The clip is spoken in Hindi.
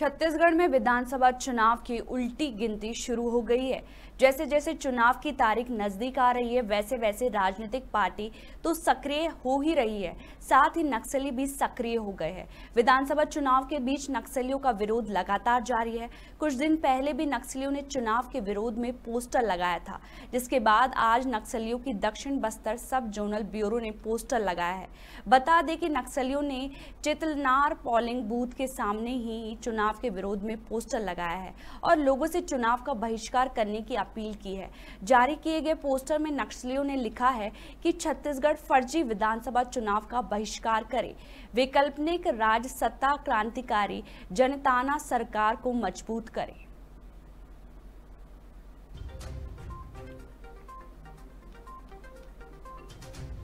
छत्तीसगढ़ में विधानसभा चुनाव की उल्टी गिनती शुरू हो गई है जैसे जैसे चुनाव की तारीख नज़दीक आ रही है वैसे वैसे राजनीतिक पार्टी तो सक्रिय हो ही रही है साथ ही नक्सली भी सक्रिय हो गए हैं विधानसभा चुनाव के बीच नक्सलियों का विरोध लगातार जारी है कुछ दिन पहले भी नक्सलियों ने चुनाव के विरोध में पोस्टर लगाया था जिसके बाद आज नक्सलियों की दक्षिण बस्तर सब जोनल ब्यूरो ने पोस्टर लगाया है बता दें कि नक्सलियों ने चितलनार पोलिंग बूथ के सामने ही चुनाव चुनाव के विरोध में पोस्टर लगाया है और लोगों से चुनाव का बहिष्कार करने की अपील की है जारी किए गए पोस्टर में नक्सलियों ने लिखा है कि छत्तीसगढ़ फर्जी विधानसभा चुनाव का बहिष्कार करे वैकल्पनिक राज सत्ता क्रांतिकारी जनताना सरकार को मजबूत करें